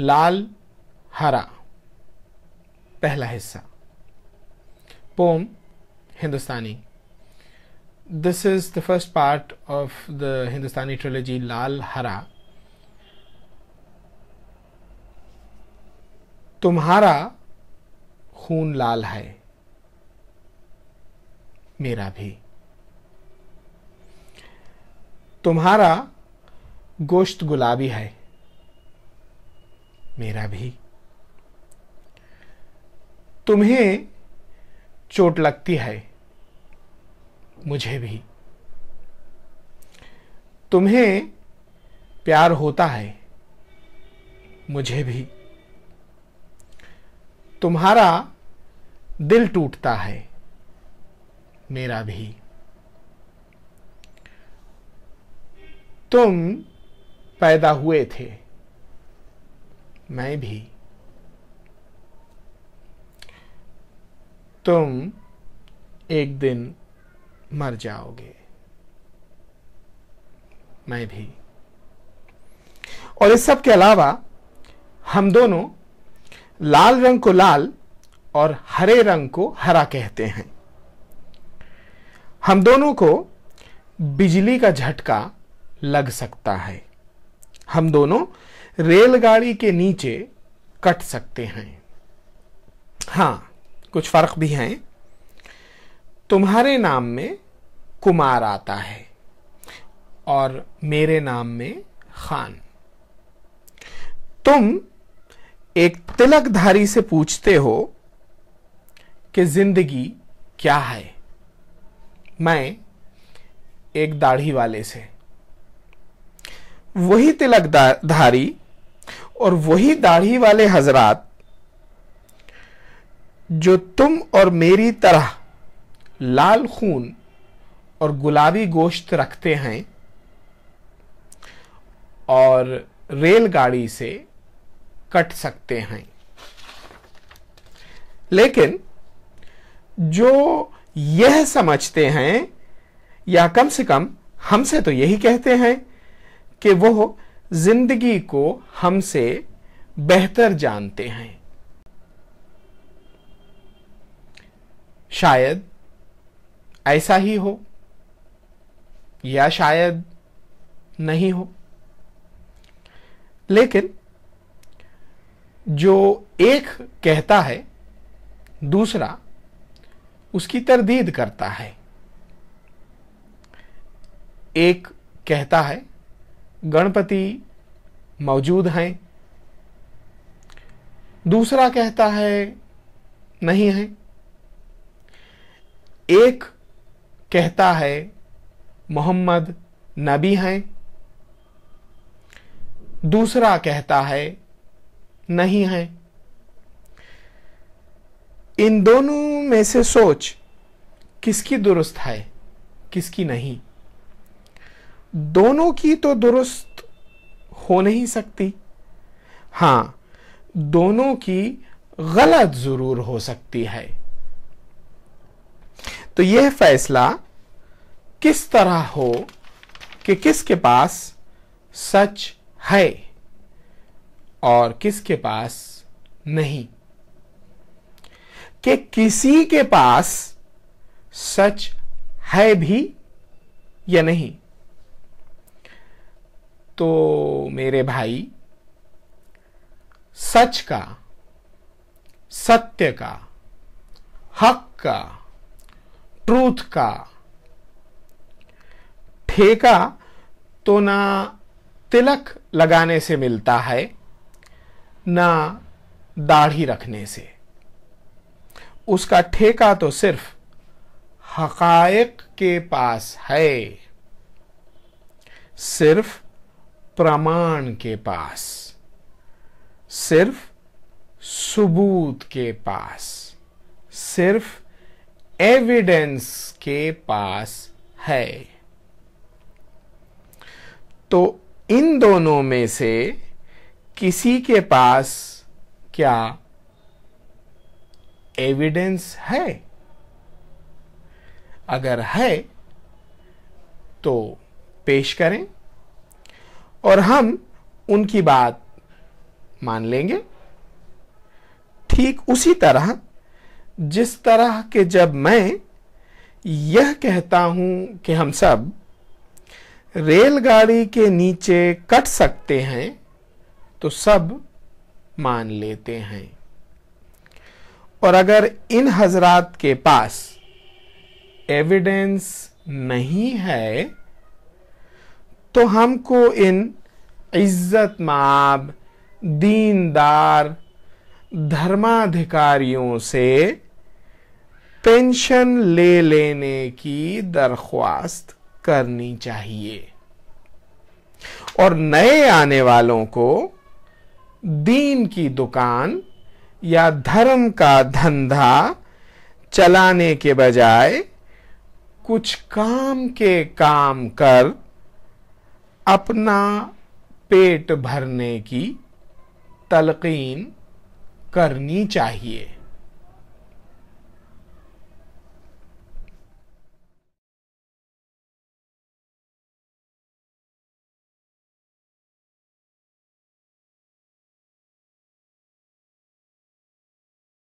लाल हरा पहला हिस्सा poem Hindustani this is the first part of the Hindustani trilogy लाल हरा तुम्हारा खून लाल है मेरा भी तुम्हारा गोश्त गुलाबी है मेरा भी तुम्हें चोट लगती है मुझे भी तुम्हें प्यार होता है मुझे भी तुम्हारा दिल टूटता है मेरा भी तुम पैदा हुए थे मैं भी तुम एक दिन मर जाओगे मैं भी और इस सब के अलावा हम दोनों लाल रंग को लाल और हरे रंग को हरा कहते हैं हम दोनों को बिजली का झटका लग सकता है हम दोनों रेलगाड़ी के नीचे कट सकते हैं हाँ कुछ फर्क भी हैं तुम्हारे नाम में कुमार आता है और मेरे नाम में खान तुम एक तिलकधारी से पूछते हो कि जिंदगी क्या है मैं एक दाढ़ी वाले से वही तिलकधारी और वही दाढ़ी वाले हजरात जो तुम और मेरी तरह लाल खून और गुलाबी गोश्त रखते हैं और रेलगाड़ी से कट सकते हैं लेकिन जो यह समझते हैं या कम से कम हमसे तो यही कहते हैं कि वो जिंदगी को हमसे बेहतर जानते हैं शायद ऐसा ही हो या शायद नहीं हो लेकिन जो एक कहता है दूसरा उसकी तरदीद करता है एक कहता है गणपति मौजूद हैं दूसरा कहता है नहीं है एक कहता है मोहम्मद नबी हैं दूसरा कहता है नहीं है इन दोनों में से सोच किसकी दुरुस्त है किसकी नहीं दोनों की तो दुरुस्त हो नहीं सकती हाँ दोनों की गलत जरूर हो सकती है तो यह फैसला किस तरह हो कि किसके पास सच है और किसके पास नहीं कि किसी के पास सच है भी या नहीं तो मेरे भाई सच का सत्य का हक का ट्रूथ का ठेका तो ना तिलक लगाने से मिलता है ना दाढ़ी रखने से उसका ठेका तो सिर्फ हकायक के पास है सिर्फ प्रमाण के पास सिर्फ सबूत के पास सिर्फ एविडेंस के पास है तो इन दोनों में से किसी के पास क्या एविडेंस है अगर है तो पेश करें और हम उनकी बात मान लेंगे ठीक उसी तरह जिस तरह के जब मैं यह कहता हूं कि हम सब रेलगाड़ी के नीचे कट सकते हैं तो सब मान लेते हैं और अगर इन हजरात के पास एविडेंस नहीं है तो हमको इन इज्जत माब दीनदार धर्माधिकारियों से पेंशन ले लेने की दरख्वास्त करनी चाहिए और नए आने वालों को दीन की दुकान या धर्म का धंधा चलाने के बजाय कुछ काम के काम कर अपना पेट भरने की तलकीन करनी चाहिए